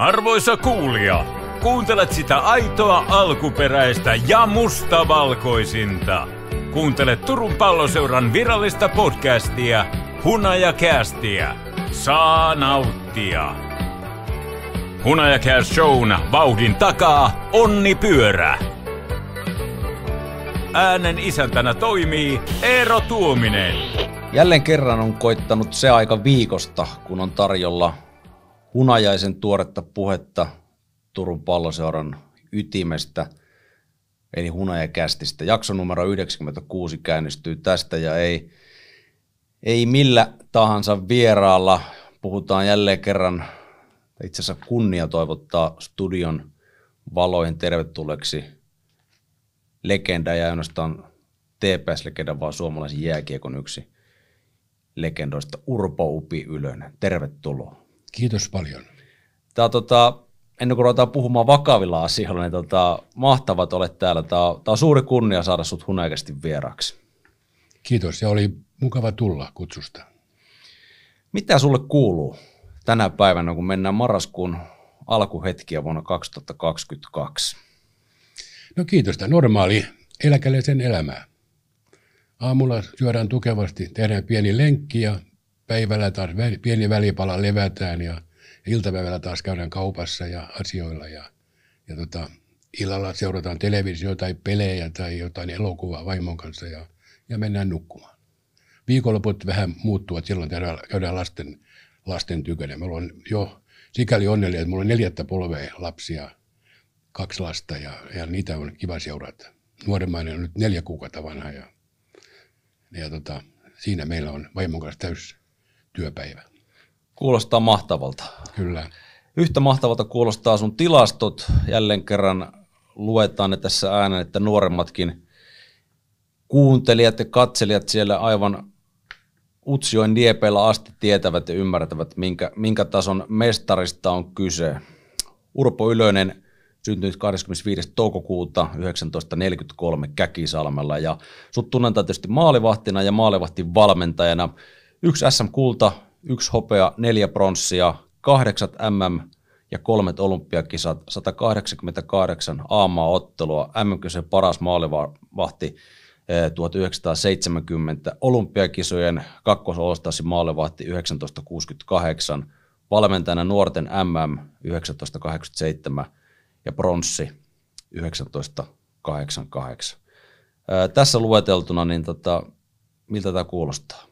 Arvoisa kuulia, kuuntelet sitä aitoa alkuperäistä ja mustavalkoisinta. Kuuntele Turun palloseuran virallista podcastia Hunajakästiä. Saa nauttia. Hunajakäs shown vauhdin takaa onni pyörä. Äänen isäntänä toimii Eero Tuominen. Jälleen kerran on koittanut se aika viikosta, kun on tarjolla Hunajaisen tuoretta puhetta Turun palloseuran ytimestä, eli Hunajakästistä. Jakso numero 96 käynnistyy tästä ja ei, ei millä tahansa vieraalla. Puhutaan jälleen kerran, itse asiassa kunnia toivottaa studion valoihin tervetulleeksi legenda ja ainoastaan TPS-legenda, vaan suomalaisen jääkiekon yksi legendoista Urpo Upi Ylönen. Tervetuloa. Kiitos paljon. Tämä, tota, ennen kuin ruvetaan puhumaan vakavilla asioilla, niin tota, mahtavat olet täällä. Tämä, on, tämä on suuri kunnia saada sinut hunäikästi vieraksi. Kiitos ja oli mukava tulla kutsusta. Mitä sulle kuuluu tänä päivänä, kun mennään marraskuun alkuhetkiä vuonna 2022? No kiitos, tämä normaali eläkeläisen elämää. Aamulla syödään tukevasti, tehdään pieni lenkki ja päivällä taas pieni välipala levätään ja iltapäivällä taas käydään kaupassa ja asioilla ja, ja tota, illalla seurataan televisiota tai pelejä tai jotain elokuvaa vaimon kanssa ja, ja mennään nukkumaan. Viikonloput vähän muuttuvat, silloin käydään, käydään lasten, lasten tykönä. Minulla on jo sikäli onnellinen, että minulla on neljättä polvea lapsia, kaksi lasta ja, ja niitä on kiva seurata. Nuoremmainen on nyt neljä kuukautta vanha ja, ja tota, siinä meillä on vaimon kanssa täysin työpäivä. Kuulostaa mahtavalta. Kyllä. Yhtä mahtavalta kuulostaa sun tilastot. Jälleen kerran luetaan ne tässä äänen, että nuoremmatkin kuuntelijat ja katselijat siellä aivan Utsjoen diepeillä asti tietävät ja ymmärtävät, minkä, minkä tason mestarista on kyse. Urpo Ylönen syntynyt 25. toukokuuta 1943 Käkisalmella ja sut tunnetaan tietysti maalivahtina ja maalivahtivalmentajana valmentajana – Yksi SM-kulta, yksi hopea, neljä pronssia, kahdeksat MM ja kolmet olympiakisat, 188 aamaa ottelua, MM-kysyjen paras maalivahti 1970, eh, olympiakisojen kakkosolostasi maalivahti 1968, valmentajana nuorten MM 1987 ja pronssi 1988. Eh, tässä lueteltuna, niin tota, miltä tämä kuulostaa?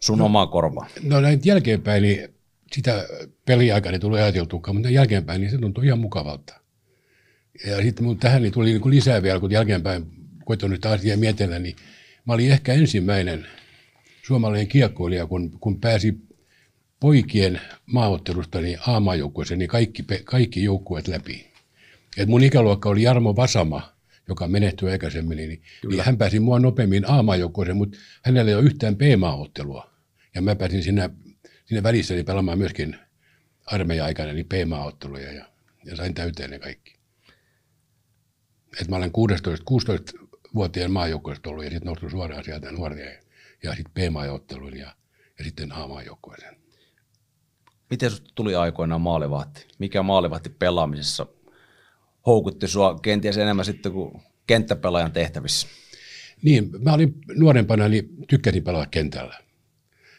sun no, omaa korvaa? No näin jälkeenpäin, niin sitä peliaikaa ei tullut ajateltuakaan, mutta jälkeenpäin niin se tuntui ihan mukavalta. Ja sitten mun tähän niin tuli niin lisää vielä, kun jälkeenpäin koitan nyt asiaa mietellä, niin mä olin ehkä ensimmäinen suomalainen kiekkoilija, kun, kun pääsi poikien maaottelusta niin a niin kaikki, kaikki joukkueet läpi. Et mun ikäluokka oli Jarmo Vasama – joka menehtyi aikaisemmin, niin, niin hän pääsi mua nopeammin aamajoukkoiseen, mutta hänellä ei ole yhtään P-maaottelua. Ja mä pääsin siinä, siinä välissä niin pelaamaan myöskin armeijan aikana niin P-maaotteluja ja, ja sain täyteen ne kaikki. Et mä olen 16-vuotiaan maajoukkoista ollut ja sitten noussut suoraan sieltä nuoria ja, ja sitten p maaotteluun ja, ja sitten A-maajoukkoihin. Miten sinusta tuli aikoinaan maalivahti? Mikä maalivahti pelaamisessa houkutti sua kenties enemmän sitten kuin kenttäpelaajan tehtävissä? Niin, mä olin nuorempana, niin tykkäsin pelata kentällä.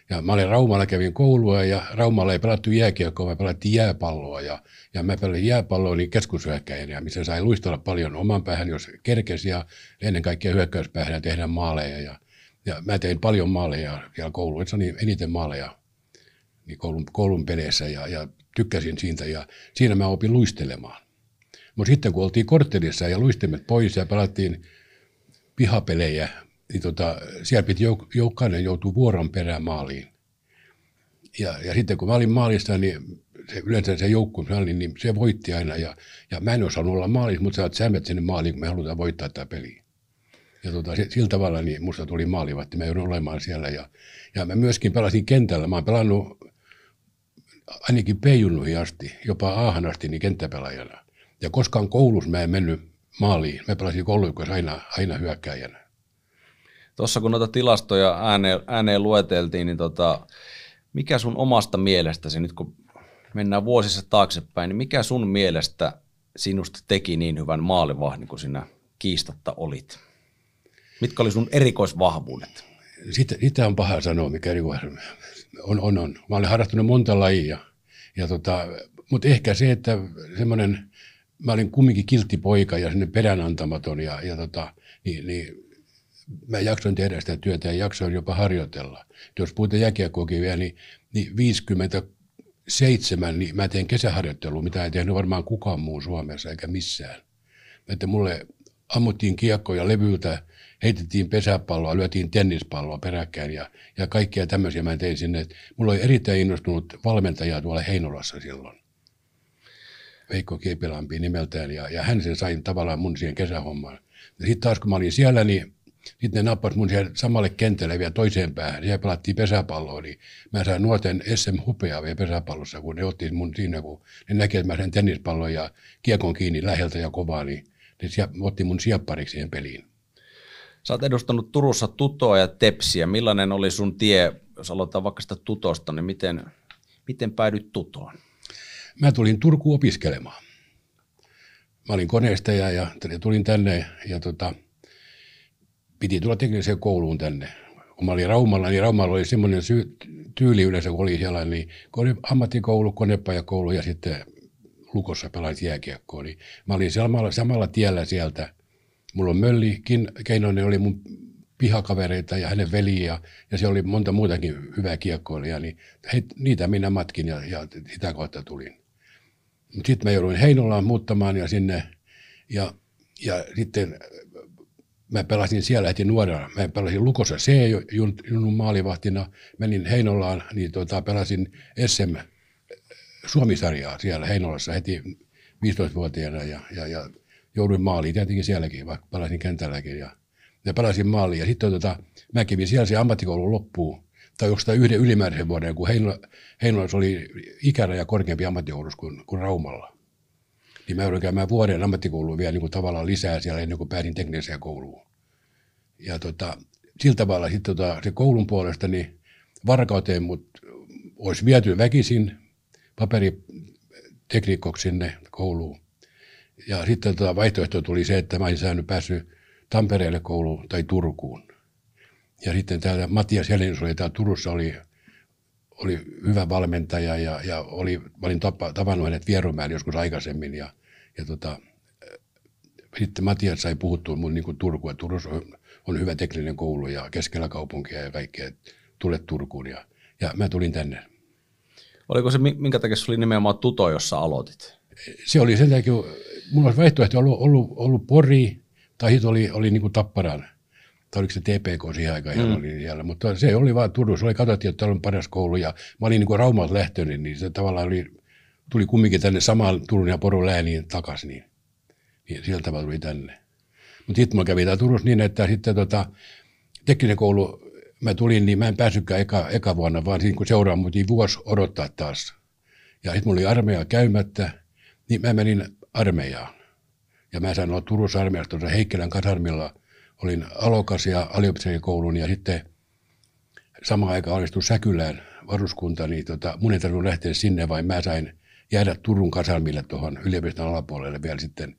Ja mä olin Raumalla, kävin koulua ja Raumalla ei pelattu jääkiekkoa, vaan pelattiin jääpalloa. Ja, ja mä pelasin jääpalloa niin keskushyökkäjänä, missä sai luistella paljon oman päähän, jos kerkesi. Ja ennen kaikkea hyökkäyspäähän ja tehdä maaleja. Ja, ja mä tein paljon maaleja siellä kouluissa, niin eniten maaleja niin koulun, koulun peleissä ja, ja tykkäsin siitä. Ja siinä mä opin luistelemaan. Mutta sitten kun oltiin korttelissa ja luistimet pois ja pelattiin pihapelejä, niin tota, siellä piti jouk- joukkainen joutua vuoron perään maaliin. Ja, ja sitten kun mä olin maalissa, niin se, yleensä se joukkue, mä olin, niin se voitti aina. Ja, ja mä en osannut olla maalissa, mutta sä oot sinne maaliin, kun me halutaan voittaa tämä peli. Ja tota, sillä tavalla niin musta tuli maalivahti, mä joudun olemaan siellä. Ja, ja mä myöskin pelasin kentällä, mä oon pelannut ainakin peijunnuihin asti, jopa aahan asti niin kenttäpelaajana. Ja koskaan koulussa mä en mennyt maaliin. Mä pelasin koulujukossa aina, aina hyökkäjänä. Tuossa kun noita tilastoja ääneen, ääneen lueteltiin, niin tota, mikä sun omasta mielestäsi, nyt kun mennään vuosissa taaksepäin, niin mikä sun mielestä sinusta teki niin hyvän maalivahdin kuin sinä kiistatta olit? Mitkä oli sun erikoisvahvuudet? Sitä, sitä on paha sanoa, mikä erikoisvahvuudet. on, on, on. Mä olen harrastanut monta lajia, ja tota, mutta ehkä se, että semmoinen – mä olin kumminkin kiltti poika ja sinne peräänantamaton ja, ja tota, niin, niin mä jaksoin tehdä sitä työtä ja jaksoin jopa harjoitella. Jos puhutaan jääkiekkoakin vielä, niin, niin 57, niin mä tein kesäharjoittelua, mitä ei tehnyt varmaan kukaan muu Suomessa eikä missään. Että mulle ammuttiin kiekkoja levyltä, heitettiin pesäpalloa, lyötiin tennispalloa peräkkäin ja, ja kaikkia tämmöisiä mä tein sinne. Mulla oli erittäin innostunut valmentaja tuolla Heinolassa silloin. Veikko Kiepilampi nimeltään, ja, ja hän sen sai tavallaan mun siihen kesähommaan. Ja sitten taas kun mä olin siellä, niin sitten ne nappasivat mun siellä samalle kentälle vielä toiseen päähän. Siellä pelattiin pesäpalloa, niin mä sain nuorten SM-hupeaa vielä pesäpallossa, kun ne otti mun siinä, kun ne näkee, että mä sen tennispallon ja kiekon kiinni läheltä ja kovaa, niin ne otti mun sijappariksi siihen peliin. Sä oot edustanut Turussa Tutoa ja Tepsiä. Millainen oli sun tie, jos aloitetaan vaikka sitä Tutosta, niin miten, miten päädyit Tutoon? Mä tulin Turkuun opiskelemaan. Mä olin koneistaja ja tulin tänne ja tota, piti tulla tekniseen kouluun tänne. Kun mä olin Raumalla, niin Raumalla oli semmoinen syy, tyyli yleensä, kun oli siellä, niin kun oli ammattikoulu, konepajakoulu ja sitten lukossa pelasit jääkiekkoa. Niin mä olin samalla, samalla tiellä sieltä. Mulla on Mölli, Kin, Keinonen oli mun pihakavereita ja hänen veliä ja se oli monta muutakin hyvää kiekkoilijaa, niin he, niitä minä matkin ja, ja sitä kautta tulin. Sitten mä jouduin Heinolaan muuttamaan ja sinne. Ja, ja sitten mä pelasin siellä heti nuorena. Mä pelasin Lukossa C junnun maalivahtina. Menin Heinolaan, niin tota, pelasin SM Suomisarjaa siellä Heinolassa heti 15-vuotiaana ja, ja, ja jouduin maaliin tietenkin sielläkin, vaikka pelasin kentälläkin. Ja, ja pelasin maaliin. Ja sitten tota, mä kävin siellä se ammattikoulu loppuun tai jostain yhden ylimääräisen vuoden, kun Heinola, Heinolassa oli ikäraja korkeampi ammattikoulussa kuin, kuin Raumalla. Niin mä joudun käymään vuoden ammattikouluun vielä niin kuin tavallaan lisää siellä ennen kuin pääsin tekniseen kouluun. Ja tota, sillä tavalla sitten tota, se koulun puolesta niin varkauteen mut olisi viety väkisin paperitekniikoksi sinne kouluun. Ja sitten tota, vaihtoehto tuli se, että mä en saanut päässyt Tampereelle kouluun tai Turkuun. Ja sitten täällä Matias Helinus oli täällä Turussa, oli, oli hyvä valmentaja ja, ja oli, mä olin tapa, tavannut hänet Vierumäen joskus aikaisemmin. Ja, ja tota, äh, sitten Matias sai puhuttua mun niin kuin että Turussa on, on, hyvä tekninen koulu ja keskellä kaupunkia ja kaikkea. Tule Turkuun ja, ja mä tulin tänne. Oliko se, minkä takia se oli nimenomaan Tuto, jossa aloitit? Se oli sen takia, mulla olisi vaihtoehto ollut, ollut, ollut Pori tai sitten oli, oli niin kuin Tapparan – tai oliko se TPK siihen aikaan mm. oli siellä, mutta se oli vaan Turussa, oli katsottiin, että täällä on paras koulu ja mä olin niin Raumalta lähtöinen, niin se tavallaan oli, tuli kumminkin tänne samaan Turun ja Porun lääniin takaisin, niin, niin sieltä mä tänne. Mutta sitten mä kävin täällä Turussa niin, että sitten tota, tekninen koulu, mä tulin, niin mä en päässytkään eka, eka vuonna, vaan siinä kun seuraan mutiin vuosi odottaa taas. Ja sitten mulla oli armeija käymättä, niin mä menin armeijaan. Ja mä sain olla Turussa armeijassa tuossa Heikkilän kasarmilla – olin alokas ja alioppilaskoulun ja sitten samaan aikaan alistui Säkylään varuskunta, niin tota, mun ei tarvinnut lähteä sinne, vaan mä sain jäädä Turun kasarmille tuohon yliopiston alapuolelle vielä sitten,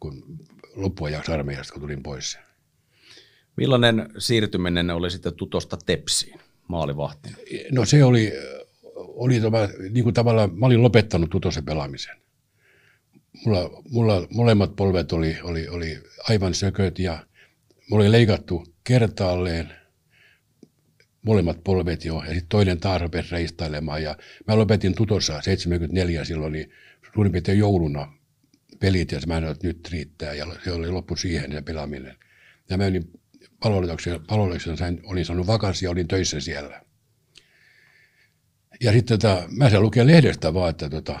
kun loppuajaksi armeijasta, kun tulin pois. Millainen siirtyminen oli sitten tutosta tepsiin maalivahti? No se oli, oli tämä, niin kuin tavallaan, mä olin lopettanut tutosen pelaamisen. Mulla, mulla molemmat polvet oli, oli, oli aivan sököt ja mulla oli leikattu kertaalleen molemmat polvet jo, ja sitten toinen taas rupesi reistailemaan. Ja mä lopetin tutossa 74 silloin, niin suurin piirtein jouluna pelit, ja mä en että nyt riittää, ja se oli loppu siihen se pelaaminen. Ja mä olin palveluksen, sain, olin saanut ja olin töissä siellä. Ja sitten tota, mä sen lukea lehdestä vaan, että, tota,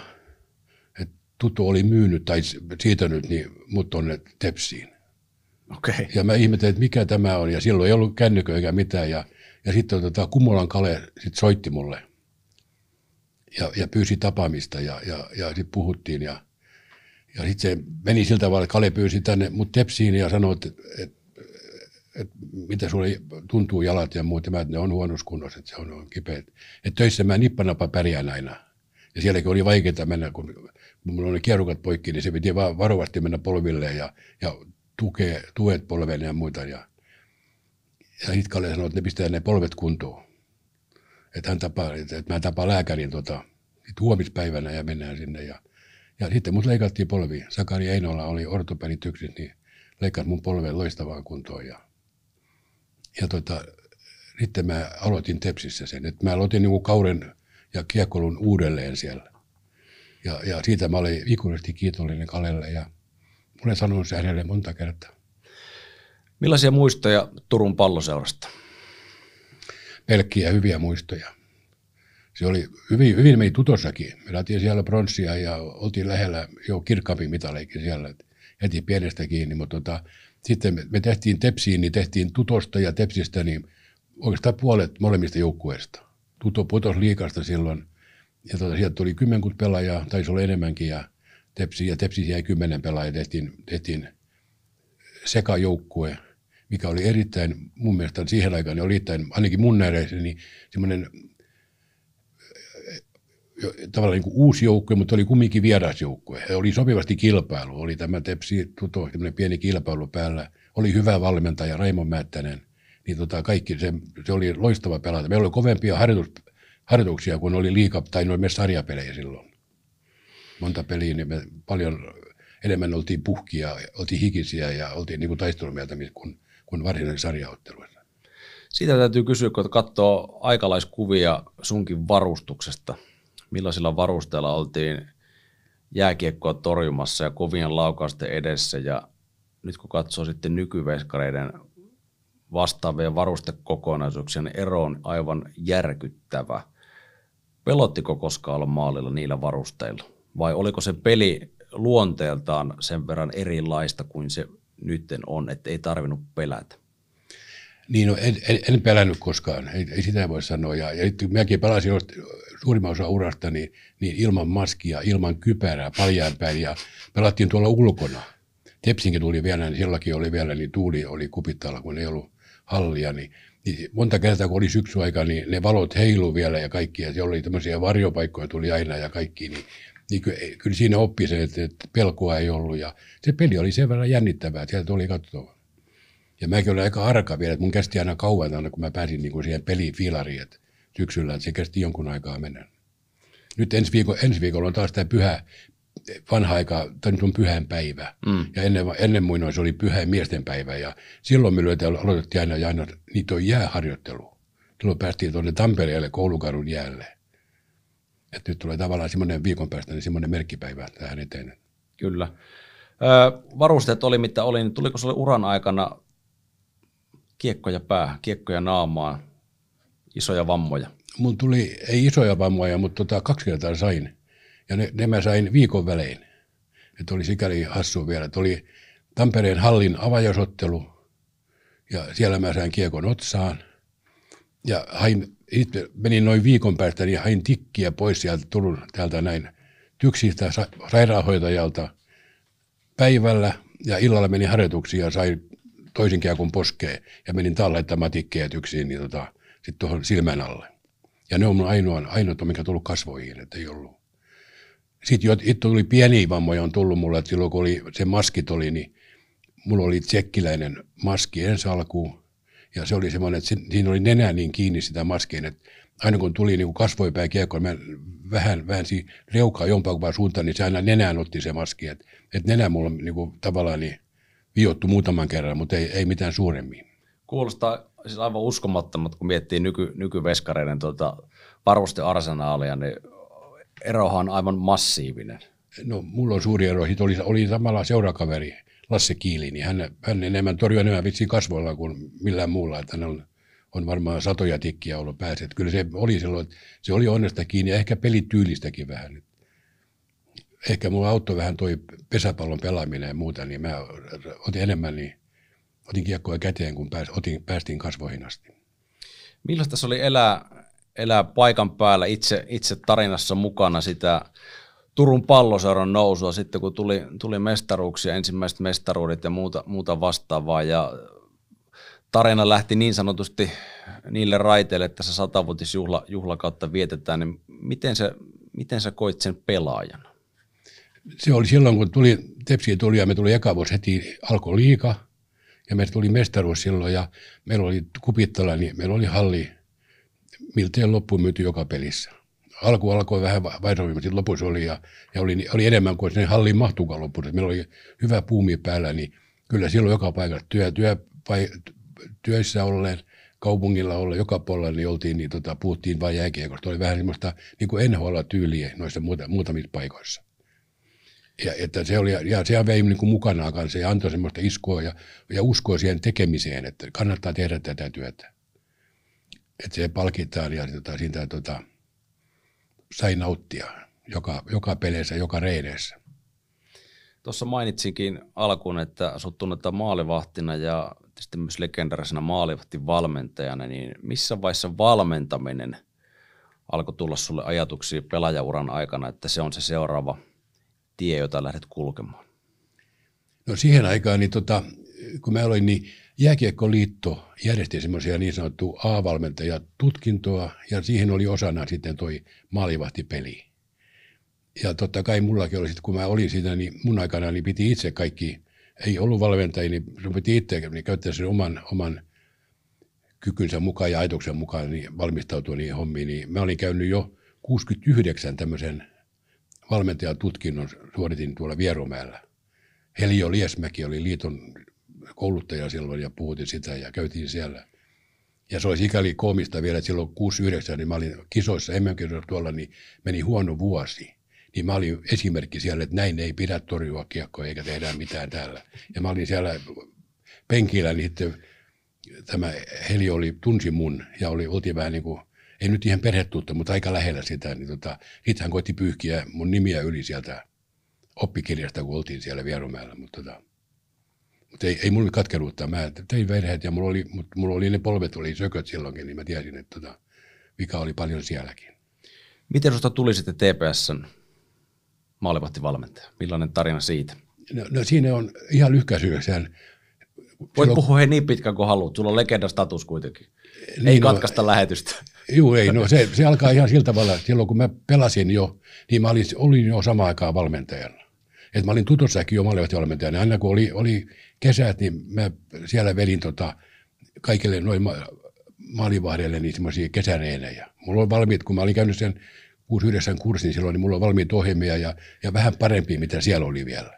että tuttu oli myynyt tai nyt niin, mut tonne Tepsiin. Okay. Ja mä ihmettelin, että mikä tämä on. Ja silloin ei ollut kännykö eikä mitään. Ja, ja sitten tota, Kumolan Kale sit soitti mulle ja, ja pyysi tapaamista ja, ja, ja sitten puhuttiin. Ja, ja sitten se meni sillä tavalla, että Kale pyysi tänne mut tepsiin ja sanoi, että, että, että mitä sulle tuntuu jalat ja muut. Ja mä, että ne on huonossa kunnossa, että se on, on kipeä. Että töissä mä nippanapa pärjään aina. Ja sielläkin oli vaikeaa mennä, kun mulla oli kierukat poikki, niin se piti vaan varovasti mennä polville ja, ja tukee, tuet polveen ja muita. Ja, ja Hitkalle sanoi, että ne pistää ne polvet kuntoon. Että hän tapaa, että, että mä tapaan lääkärin tota, huomispäivänä ja mennään sinne. Ja, ja sitten mut leikattiin polvi. Sakari Einola oli ortopedityksissä, niin leikkasi mun polven loistavaan kuntoon. Ja, ja tota, sitten mä aloitin Tepsissä sen. Et mä aloitin niinku kauden ja kiekkolun uudelleen siellä. Ja, ja siitä mä olin ikuisesti kiitollinen Kalelle ja olen sanonut sen hänelle monta kertaa. Millaisia muistoja Turun palloseurasta? Pelkkiä hyviä muistoja. Se oli hyvin, hyvin meitä tutossakin. Me saatiin siellä pronssia ja oltiin lähellä jo kirkkaampi mitaleikin siellä heti pienestä kiinni, mutta tota, sitten me, me tehtiin tepsiin, niin tehtiin tutosta ja tepsistä, niin oikeastaan puolet molemmista joukkueista. Tuto putosi liikasta silloin, ja tota, sieltä tuli kymmenkunta pelaajaa, taisi olla enemmänkin, ja Tepsi, ja Tepsi jäi kymmenen pelaajia, tehtiin, tehtiin sekajoukkue, mikä oli erittäin, mun mielestä siihen aikaan oli erittäin, ainakin mun nähdäkseni, niin semmoinen tavallaan niin kuin uusi joukkue, mutta oli kumminkin vieras joukkue. oli sopivasti kilpailu, oli tämä Tepsi Tuto, pieni kilpailu päällä. Oli hyvä valmentaja Raimo Määttänen, niin tota kaikki, se, se oli loistava pelata. Meillä oli kovempia harjoituksia, kun oli liika, tai noin sarjapelejä silloin monta peliä, niin me paljon enemmän oltiin puhkia, oltiin hikisiä ja oltiin niin kuin taistelumieltä kuin, kuin varsinainen sarjaotteluissa. Siitä täytyy kysyä, kun katsoo aikalaiskuvia sunkin varustuksesta. Millaisilla varusteilla oltiin jääkiekkoa torjumassa ja kovien laukausten edessä ja nyt kun katsoo sitten nykyveskareiden vastaavia varustekokonaisuuksia, niin ero on aivan järkyttävä. Pelottiko koskaan olla maalilla niillä varusteilla? vai oliko se peli luonteeltaan sen verran erilaista kuin se nytten on, että ei tarvinnut pelätä? Niin, no, en, en, en pelännyt koskaan, ei, ei sitä voi sanoa. Ja, ja minäkin pelasin suurimman osan urasta niin, niin ilman maskia, ilman kypärää, päin, ja pelattiin tuolla ulkona. Tepsinkin tuli vielä, niin silläkin oli vielä, niin tuuli oli kupittaalla, kun ei ollut hallia, niin, niin monta kertaa, kun oli syksyaika, niin ne valot heilu vielä ja kaikki, ja siellä oli tämmöisiä varjopaikkoja tuli aina ja kaikki, niin niin kyllä, kyllä siinä oppi se, että, että pelkoa ei ollut. Ja se peli oli sen verran jännittävää, että sieltä oli katsoa. Ja mäkin olin aika arka vielä, että mun kesti aina kauan, aina kun mä pääsin niin kuin siihen peliin fiilariin, että syksyllä että se kesti jonkun aikaa mennä. Nyt ensi, viikolla, ensi viikolla on taas tämä pyhä, vanha aika, tai nyt on pyhän päivä. Mm. Ja ennen, ennen muinoin se oli pyhä miesten päivä. Ja silloin me lyötä, aloitettiin aina, ja aina niitä on jääharjoittelu. Silloin päästiin tuonne Tampereelle koulukadun jäälle. Että nyt tulee tavallaan semmoinen viikon päästä niin semmoinen merkkipäivä tähän eteen. Kyllä. Öö, varusteet oli mitä oli, niin tuliko sinulle uran aikana kiekkoja päähän, kiekkoja naamaan, isoja vammoja? Mun tuli, ei isoja vammoja, mutta tota, kaksi kertaa sain. Ja ne, ne mä sain viikon välein. Että oli sikäli hassu vielä. tuli Tampereen hallin avajosottelu ja siellä mä sain kiekon otsaan. Ja hain itse menin noin viikon päästä, niin hain tikkiä pois sieltä Turun täältä näin tyksistä sa- sairaanhoitajalta päivällä ja illalla menin harjoituksiin ja sain toisinkin kuin poskee ja menin laittamaan tikkejä tyksiin niin tota, sitten tuohon silmän alle. Ja ne on mun ainoa, ainoa, mikä tullut kasvoihin, että ei ollut. Sitten jo, itse tuli pieniä vammoja on tullut mulle, että silloin kun oli, se maskit oli, niin mulla oli tsekkiläinen maski ensi alkuun ja se oli semmoinen, että siinä oli nenä niin kiinni sitä maskeen, että aina kun tuli niin kasvoipäin kiekko, mä vähän, vähän siinä reukaa jompaa suuntaan, niin se aina nenään otti se maski. Että et nenä mulla niin kuin, tavallaan niin viottu muutaman kerran, mutta ei, ei mitään suuremmin. Kuulostaa siis aivan uskomattomat, kun miettii nyky, nykyveskareiden tuota, varustearsenaalia, niin erohan on aivan massiivinen. No, mulla on suuri ero. Sitten oli, oli samalla seurakaveri. Lasse Kiili, niin hän, hän enemmän torjuu enemmän vitsi kasvoilla kuin millään muulla. Että hän on, on varmaan satoja tikkiä ollut päässä. Että kyllä se oli silloin, se oli onnesta kiinni ja ehkä pelityylistäkin vähän. Ehkä mulla auttoi vähän toi pesäpallon pelaaminen ja muuta, niin mä otin enemmän, niin otin kiekkoja käteen, kun pääs, otin, päästiin kasvoihin asti. Millaista se oli elää, elää paikan päällä itse, itse tarinassa mukana sitä Turun palloseuran nousua sitten, kun tuli, tuli mestaruuksia, ensimmäiset mestaruudet ja muuta, muuta vastaavaa. Ja tarina lähti niin sanotusti niille raiteille, että se satavuotisjuhla juhla kautta vietetään, niin miten sä, miten sä koit sen pelaajan? Se oli silloin, kun tuli, Tepsi tuli ja me tuli eka vuosi heti, alkoi liika ja me tuli mestaruus silloin ja meillä oli Kupittala, niin meillä oli halli miltei loppuun myyty joka pelissä alku alkoi vähän vaihdoimme, sitten lopussa oli ja, ja oli, oli, enemmän kuin sinne halliin mahtuukaan lopussa. Meillä oli hyvä puumi päällä, niin kyllä silloin joka paikassa työ, työ, vai, työssä olleen, kaupungilla olleen, joka puolella niin oltiin, niin tota, puhuttiin vain jääkiekosta. Oli vähän semmoista niin kuin NHL-tyyliä noissa muuta, muutamissa paikoissa. Ja, että se oli, ja se vei niin kuin mukanaan kanssa ja antoi semmoista iskua ja, ja uskoa siihen tekemiseen, että kannattaa tehdä tätä työtä. Että se palkitaan ja tota, siitä tota, sai nauttia joka, joka peleissä, joka reineessä. Tuossa mainitsinkin alkuun, että sinut tunnetaan maalivahtina ja sitten myös legendarisena maalivahtin valmentajana, niin missä vaiheessa valmentaminen alkoi tulla sulle ajatuksia pelaajauran aikana, että se on se seuraava tie, jota lähdet kulkemaan? No siihen aikaan, niin tota, kun mä olin, niin Jääkiekkoliitto järjesti semmoisia niin sanottuja A-valmentajatutkintoa ja siihen oli osana sitten toi maalivahtipeli. Ja totta kai mullakin oli sitten, kun mä olin siinä, niin mun aikana niin piti itse kaikki, ei ollut valmentajia, niin piti itse niin käyttää sen oman, oman kykynsä mukaan ja ajatuksen mukaan niin valmistautua niihin hommiin. Niin mä olin käynyt jo 69 tämmöisen valmentajatutkinnon suoritin tuolla Vierumäellä. Helio Liesmäki oli liiton kouluttaja silloin ja puhutin sitä ja käytiin siellä. Ja se olisi ikäli koomista vielä, että silloin 69, niin mä olin kisoissa, kisoissa tuolla, niin meni huono vuosi. Niin mä olin esimerkki siellä, että näin ei pidä torjua kiekkoa eikä tehdä mitään täällä. Ja mä olin siellä penkillä, niin sitten tämä Heli oli, tunsi mun ja oli, oltiin vähän niin kuin, ei nyt ihan perhetuutta, mutta aika lähellä sitä, niin tota, sitten hän koitti pyyhkiä mun nimiä yli sieltä oppikirjasta, kun oltiin siellä Vierumäellä, mutta tota, mutta ei, ei mulla katkeruutta. Mä tein verheet ja mulla oli, mut mulla oli ne polvet oli sököt silloinkin, niin mä tiesin, että tota, vika oli paljon sielläkin. Miten sinusta tuli sitten TPSn maalivahtivalmentaja? Millainen tarina siitä? No, no siinä on ihan lyhkäisyydessään. Voit silloin... puhua he niin pitkään kuin haluat. Sulla on legendan status kuitenkin. Niin, ei no, katkaista no, lähetystä. Joo, ei. No se, se alkaa ihan sillä tavalla, että silloin kun mä pelasin jo, niin mä olin, olin jo samaan aikaan valmentajana. Et mä olin tutosäkin jo maalivahtivalmentajana. Aina kun oli, oli kesät, niin mä siellä velin tota, kaikille noin ma- maalivahdeille niin semmoisia kesäreenejä. Mulla oli valmiit, kun mä olin käynyt sen 6-9 kurssin silloin, niin mulla oli valmiit ohjelmia ja, ja vähän parempi, mitä siellä oli vielä.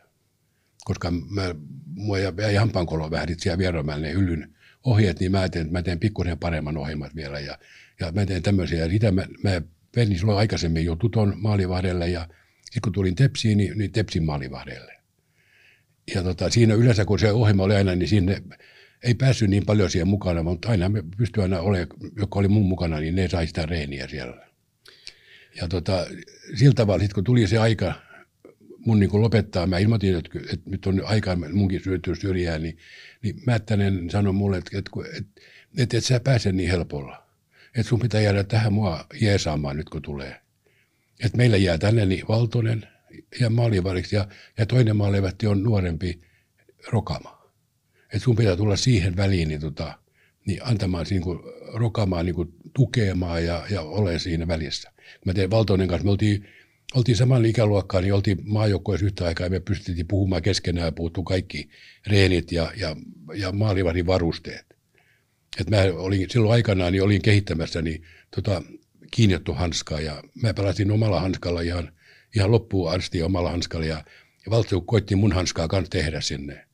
Koska mä, mua ja, ja vähän siellä vieroimään ne hyllyn ohjeet, niin mä teen, mä teen pikkusen paremman ohjelmat vielä ja, ja mä teen tämmöisiä. Ja sitä mä, mä vedin silloin aikaisemmin jo tuton maalivahdelle ja – sitten kun tulin Tepsiin, niin, niin Tepsin maalivahdelle. Ja tota, siinä yleensä, kun se ohjelma oli aina, niin sinne ei päässyt niin paljon siihen mukana, mutta aina me pystyi aina olemaan, jotka oli mun mukana, niin ne sai sitä reeniä siellä. Ja tota, sillä tavalla sit kun tuli se aika mun niin lopettaa, mä ilmoitin, että, että nyt on aika munkin syötyä syrjään, niin, niin Mättänen sanoi mulle, että, että, että, että et sä pääse niin helpolla. Että sun pitää jäädä tähän mua jeesaamaan nyt kun tulee. Et meillä jää tänne niin Valtonen ja maalivariksi ja, ja toinen maalivähti on nuorempi Rokama. Et sun pitää tulla siihen väliin niin tota, niin antamaan niin kuin, rokamaan niin kuin, tukemaan ja, ja ole siinä välissä. Mä tein Valtoinen kanssa, me oltiin, oltiin saman ikäluokkaan, niin oltiin maajoukkoissa yhtä aikaa ja me pystyttiin puhumaan keskenään ja puuttuu kaikki reenit ja, ja, ja maalivahdin varusteet. Et mä olin silloin aikanaan niin olin kehittämässä niin, tota, kiinniotto hanskaa ja mä pelasin omalla hanskalla ihan, ihan loppuun asti omalla hanskalla ja, ja valtio koitti mun hanskaa kanssa tehdä sinne.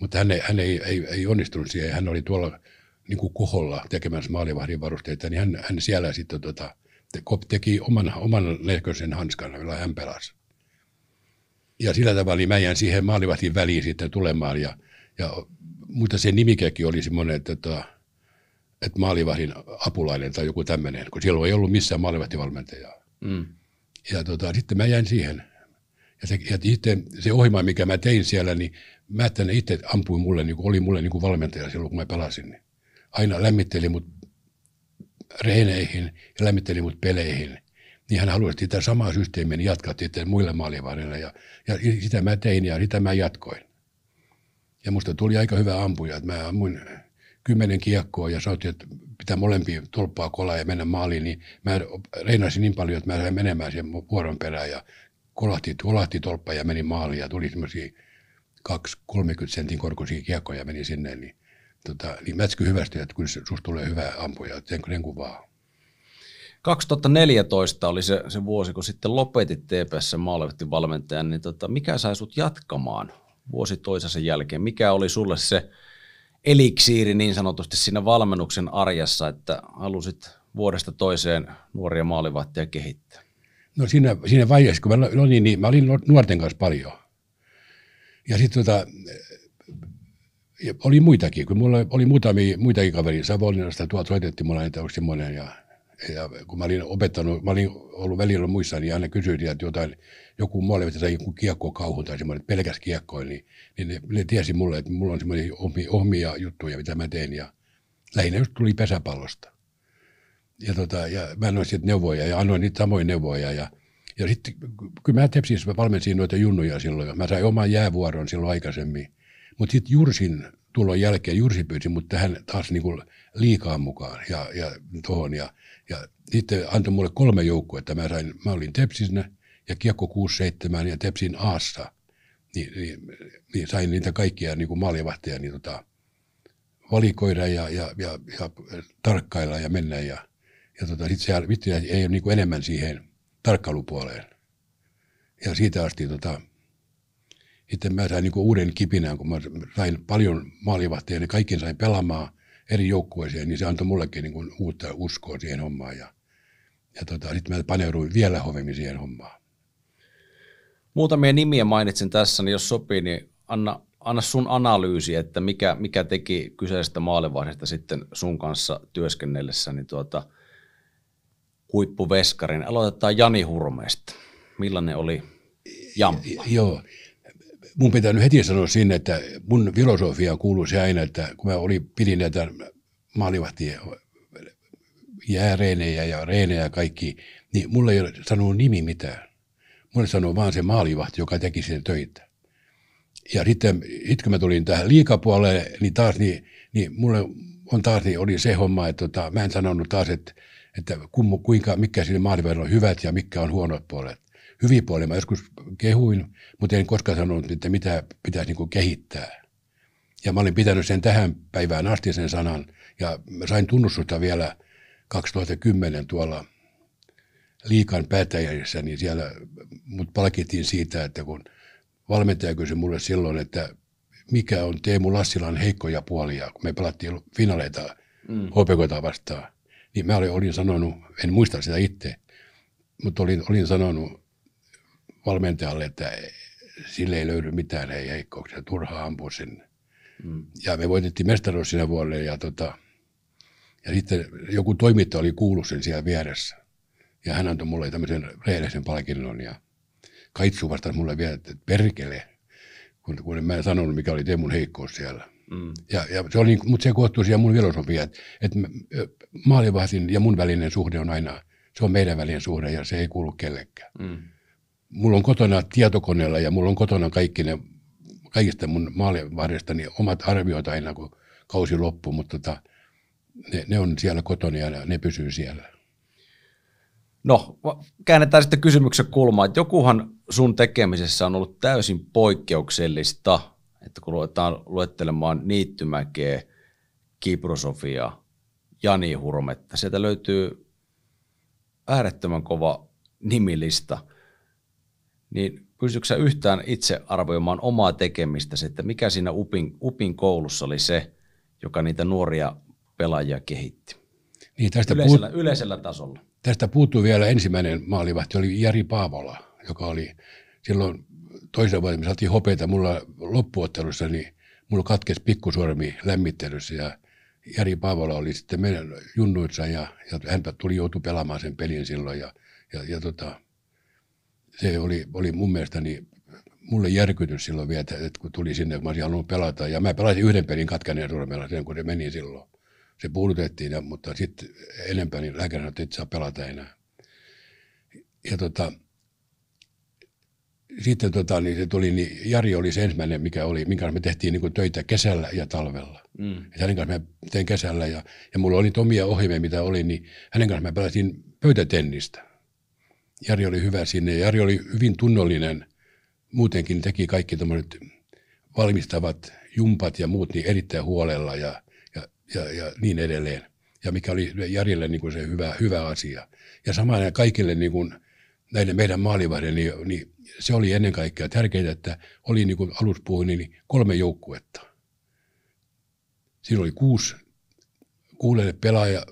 Mutta hän, ei, hän ei, ei, ei, onnistunut siihen. Hän oli tuolla niin kuin koholla tekemässä maalivahdin varusteita, niin hän, hän siellä sitten tota, te, teki oman, oman lehköisen hanskan, jolla hän pelasi. Ja sillä tavalla niin mä jään siihen maalivahdin väliin sitten tulemaan. Ja, ja, mutta se nimikekin oli semmoinen, että, että tota, että maalivahdin apulainen tai joku tämmöinen, kun silloin ei ollut missään maalivahtivalmentajaa. Mm. Ja tota, sitten mä jäin siihen. Ja se, ja itse, se ohjelma, mikä mä tein siellä, niin mä ne itse ampui mulle, niin oli mulle niin kuin valmentaja silloin, kun mä pelasin. Niin aina lämmitteli mut reeneihin ja lämmitteli mut peleihin. Niin hän halusi sitä samaa systeemiä niin jatkaa sitten muille maalivahdille. Ja, ja sitä mä tein ja sitä mä jatkoin. Ja musta tuli aika hyvä ampuja, että mä ammuin kymmenen kiekkoa ja sanottiin, että pitää molempia tolppaa kolaa ja mennä maaliin, niin mä reinasin niin paljon, että mä sain menemään sen vuoron perään ja kolahti, kolahti tolppa ja meni maaliin ja tuli semmoisia 2-30 sentin korkuisia kiekkoja meni sinne, niin, tota, niin mätsky hyvästi, että kun susta tulee hyvä ampuja, että sen, sen kuvaa. 2014 oli se, se vuosi, kun sitten lopetit TPS maalevettin valmentajan, niin tota, mikä sai sut jatkamaan vuosi toisensa jälkeen? Mikä oli sulle se, eliksiiri niin sanotusti siinä valmennuksen arjessa, että halusit vuodesta toiseen nuoria maalivahtia kehittää? No siinä, siinä vaiheessa, kun mä, no niin, niin, mä olin nuorten kanssa paljon. Ja sitten tota, oli muitakin, kun mulla oli muutamia, muitakin kaveria Savonlinnasta, tuolta soitettiin mulla, että onko semmoinen, ja ja kun mä olin opettanut, mä olin ollut välillä muissa, niin aina kysyin, että jotain, joku mua levitti tai joku kauhu tai semmoinen, että pelkäs kiekko, niin, niin ne, ne, tiesi mulle, että mulla on semmoisia omia juttuja, mitä mä teen, ja lähinnä just tuli pesäpallosta. Ja, tota, ja mä annoin sieltä neuvoja ja annoin niitä samoja neuvoja. Ja, ja sitten kyllä mä mä valmensin noita junnuja silloin. Mä sain oman jäävuoron silloin aikaisemmin. Mutta sitten Jursin tulon jälkeen Jursi pyysi mut tähän taas niinku liikaa mukaan ja, ja tuohon. Ja sitten antoi mulle kolme joukkuetta. Mä, sain, mä olin Tepsissä ja Kiekko 67 ja Tepsin Aassa. Niin, niin, niin sain niitä kaikkia niin kuin maalivahteja niin tota, valikoida ja, ja, ja, ja, tarkkailla ja mennä. Ja, ja tota, sitten se vittu ei ole niin kuin enemmän siihen tarkkailupuoleen. Ja siitä asti tota, sitten mä sain niin kuin uuden kipinän, kun mä sain paljon maalivahteja, niin kaikki sain pelaamaan eri joukkueeseen, niin se antoi mullekin niin kuin uutta uskoa siihen hommaan. Ja, ja tota, sitten mä paneuduin vielä hovemmin siihen hommaan. Muutamia nimiä mainitsin tässä, niin jos sopii, niin anna, anna sun analyysi, että mikä, mikä teki kyseisestä maalivahdesta sitten sun kanssa työskennellessä niin tuota, huippuveskarin. Aloitetaan Jani Hurmeesta. Millainen oli Jampa. Joo, mun pitää nyt heti sanoa sinne, että mun filosofia kuuluu se aina, että kun mä olin, pidin näitä maalivahtien jääreenejä ja reenejä kaikki, niin mulle ei ole sanonut nimi mitään. Mulle sanoi vaan se maalivahti, joka teki sen töitä. Ja sitten, sitten kun mä tulin tähän liikapuolelle, niin taas niin, niin mulle on taas niin oli se homma, että tota, mä en sanonut taas, että, että kummu, kuinka, mikä siinä maalivahdilla on hyvät ja mikä on huonot puolet. Hyviä puolia mä joskus kehuin, mutta en koskaan sanonut, että mitä pitäisi niin kehittää. Ja mä olin pitänyt sen tähän päivään asti sen sanan, ja mä sain tunnustusta vielä – 2010 tuolla liikan päättäjärissä, niin siellä mut palkittiin siitä, että kun valmentaja kysyi mulle silloin, että mikä on Teemu Lassilan heikkoja puolia, kun me pelattiin finaaleita mm. vastaan, niin mä olin, olin sanonut, en muista sitä itse, mutta olin, olin sanonut valmentajalle, että sille ei löydy mitään heikkouksia, turhaa ampua sinne. Mm. Ja me voitettiin mestaruus siinä vuonna ja tota, ja sitten joku toimittaja oli kuullut sen siellä vieressä. Ja hän antoi mulle tämmöisen rehellisen palkinnon ja Kaitsu vastasi mulle vielä, että perkele, kun, kun en mä en sanonut, mikä oli Teemun heikkous siellä. Mm. Ja, ja se oli, niin, mutta se koottui siihen mun filosofiaan, että, että maalivahdin ja mun välinen suhde on aina, se on meidän välinen suhde ja se ei kuulu kellekään. Mm. Mulla on kotona tietokoneella ja mulla on kotona kaikki ne, kaikista mun maalivahdistani niin omat arviot aina, kun kausi loppuu, mutta tota, ne, ne on siellä kotona ja ne pysyy siellä. No, käännetään sitten kysymyksen kulmaa, että jokuhan sun tekemisessä on ollut täysin poikkeuksellista, että kun luetaan luettelemaan Niittymäkeä, Kiprosofia, Jani Hurmetta, sieltä löytyy äärettömän kova nimilista, niin pystytkö sä yhtään itse arvioimaan omaa tekemistä, että mikä siinä UPin, UPin koulussa oli se, joka niitä nuoria pelaajia kehitti. Niin tästä yleisellä, puut- yleisellä tasolla. Tästä puuttuu vielä ensimmäinen maalivahti, oli Jari Paavola, joka oli silloin toisen vuoden, me saatiin hopeita mulla loppuottelussa, niin mulla katkesi pikkusormi lämmittelyssä ja Jari Paavola oli sitten meidän junnuissa ja, ja hän tuli joutu pelaamaan sen pelin silloin ja, ja, ja tota, se oli, oli mun niin mulle järkytys silloin vielä, että kun tuli sinne, kun mä olisin halunnut pelata. Ja mä pelasin yhden pelin katkaneen sormella sen, kun se meni silloin se puudutettiin, mutta sitten enempää niin lääkäri sanoi, että et saa pelata enää. Ja tota, sitten tota, niin se tuli, niin Jari oli se ensimmäinen, mikä oli, minkä me tehtiin niin töitä kesällä ja talvella. Mm. Ja hänen kanssa mä tein kesällä ja, ja mulla oli omia ohjelmia, mitä oli, niin hänen kanssa mä pelasin pöytätennistä. Jari oli hyvä sinne ja Jari oli hyvin tunnollinen. Muutenkin teki kaikki valmistavat jumpat ja muut niin erittäin huolella ja ja, ja niin edelleen. Ja mikä oli Jarille niin kuin se hyvä, hyvä asia. Ja samaan kaikille niin kuin näille meidän maalivahdeille, niin, niin se oli ennen kaikkea tärkeää, että oli niin kuin alussa puhuin, niin kolme joukkuetta. Siinä oli kuusi, kuulelle pelaaja,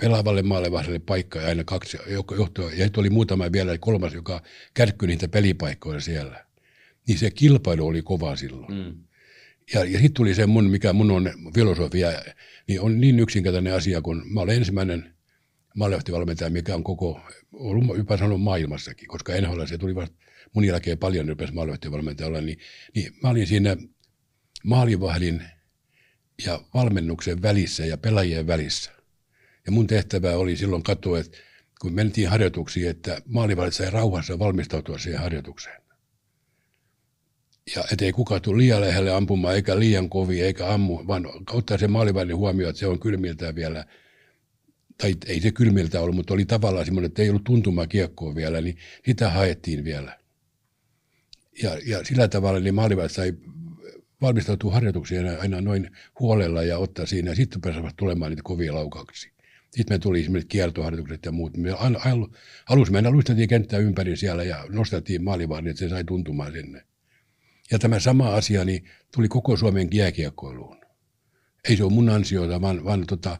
pelaavalle maalivahdelle paikkaa ja aina kaksi johtoa. Ja oli muutama vielä kolmas, joka kärkkyi niitä pelipaikkoja siellä. Niin se kilpailu oli kova silloin. Mm. Ja, ja sitten tuli se mun, mikä mun on filosofia, niin on niin yksinkertainen asia, kun mä olen ensimmäinen maalivahtivalmentaja, mikä on koko, ollut jopa sanonut maailmassakin, koska en ole, se tuli vasta mun jälkeen paljon rupesi maalivahtivalmentaja olla, niin, niin mä olin siinä maalivahdin ja valmennuksen välissä ja pelaajien välissä. Ja mun tehtävä oli silloin katsoa, että kun mentiin harjoituksiin, että maalivahdit sai rauhassa valmistautua siihen harjoitukseen ja ettei kukaan tule liian lähelle ampumaan, eikä liian kovi, eikä ammu, vaan ottaa sen maalivälin huomioon, että se on kylmiltään vielä, tai ei se kylmiltä ollut, mutta oli tavallaan semmoinen, että ei ollut tuntumaa kiekkoa vielä, niin sitä haettiin vielä. Ja, ja sillä tavalla niin maalivälin sai valmistautua harjoituksiin aina noin huolella ja ottaa siinä, ja sitten pääsivät tulemaan niitä kovia laukauksia. Sitten me tuli esimerkiksi kiertoharjoitukset ja muut. Me alussa me aina luisteltiin kenttää ympäri siellä ja nostettiin maalivahdin, niin, että se sai tuntumaan sinne. Ja tämä sama asia niin tuli koko Suomen jääkiekkoiluun. Ei se ole mun ansiota, vaan, vaan tota,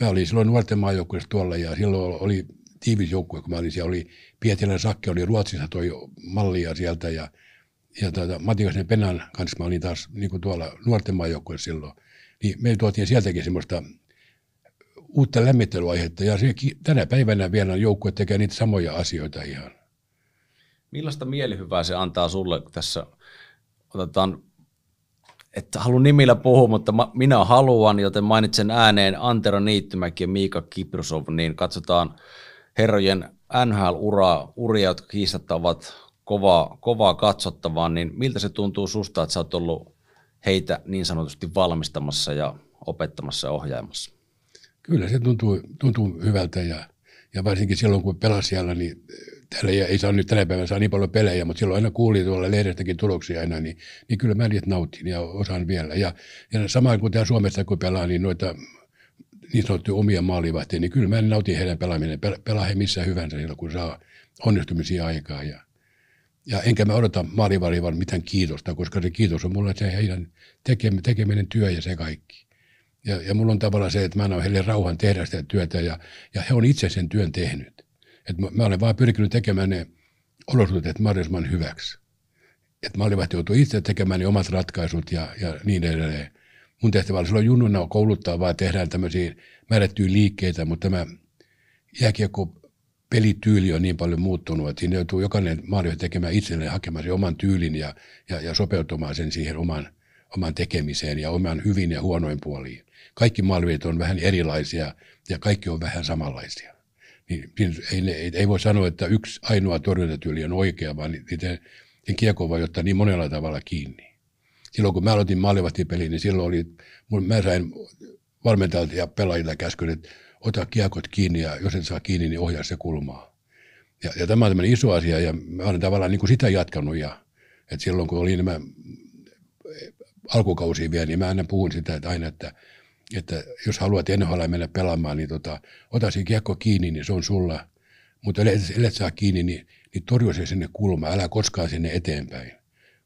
mä olin silloin nuorten maajoukkueessa tuolla ja silloin oli tiivis joukkue, kun mä olin siellä. Oli Pietilän Sakke, oli Ruotsissa toi mallia sieltä ja, ja tota, Matikasen Penan kanssa mä olin taas niin kuin tuolla nuorten maajoukkueessa silloin. Niin me tuotiin sieltäkin semmoista uutta lämmittelyaihetta ja se, tänä päivänä vielä joukkue tekee niitä samoja asioita ihan. Millaista mielihyvää se antaa sulle tässä – otetaan, että haluan nimillä puhua, mutta ma, minä haluan, joten mainitsen ääneen Antero Niittymäki ja Miika Kiprusov, niin katsotaan herrojen NHL-uraa, uria, jotka kiistatta ovat kovaa, kovaa katsottavaa, niin miltä se tuntuu susta, että sä oot ollut heitä niin sanotusti valmistamassa ja opettamassa ja ohjaamassa? Kyllä se tuntuu, tuntuu hyvältä ja, ja varsinkin silloin, kun pelasin siellä, niin täällä ei, ei saa nyt tänä päivänä saa niin paljon pelejä, mutta silloin aina kuuli tuolla lehdestäkin tuloksia aina, niin, niin kyllä mä niitä nautin ja osaan vielä. Ja, ja sama kuin täällä Suomessa, kun pelaa, niin noita niin sanottuja omia maalivahteja, niin kyllä mä nautin heidän pelaaminen. Pel, pelaa he missä hyvänsä silloin, kun saa onnistumisia aikaa. Ja, ja enkä mä odota vaan mitään kiitosta, koska se kiitos on mulle se heidän tekeminen, tekeminen työ ja se kaikki. Ja, ja mulla on tavallaan se, että mä annan heille rauhan tehdä sitä työtä ja, ja he on itse sen työn tehnyt. Että mä, mä olen vaan pyrkinyt tekemään ne olosuhteet mahdollisimman hyväksi. Että vaan joutunut itse tekemään ne omat ratkaisut ja, ja niin edelleen. Mun tehtävä oli silloin junnuna kouluttaa, vaan tehdään tämmöisiä määrättyjä liikkeitä, mutta tämä jääkiekko pelityyli on niin paljon muuttunut, että siinä joutuu jokainen maalivahti tekemään itselleen hakemaan sen oman tyylin ja, ja, ja sopeutumaan sen siihen oman, oman tekemiseen ja oman hyvin ja huonoin puoliin. Kaikki maalivahdit on vähän erilaisia ja kaikki on vähän samanlaisia niin ei, ei, ei voi sanoa, että yksi ainoa torjuntatyyli on oikea, vaan niiden niiden kiekko voi ottaa niin monella tavalla kiinni. Silloin kun mä aloitin maalivahtipeliin, niin silloin oli, mä sain valmentajalta ja pelaajilta käskyn, että ota kiekot kiinni ja jos et saa kiinni, niin ohjaa se kulmaa. Ja, ja tämä on tämmöinen iso asia ja mä olen tavallaan niin kuin sitä jatkanut ja että silloin kun oli nämä alkukausia vielä, niin mä aina puhun sitä, että aina, että – että jos haluat NHL mennä pelaamaan, niin tota, ota sen kiekko kiinni, niin se on sulla. Mutta ellet, ellet saa kiinni, niin, niin torju se sinne kulmaan, älä koskaan sinne eteenpäin.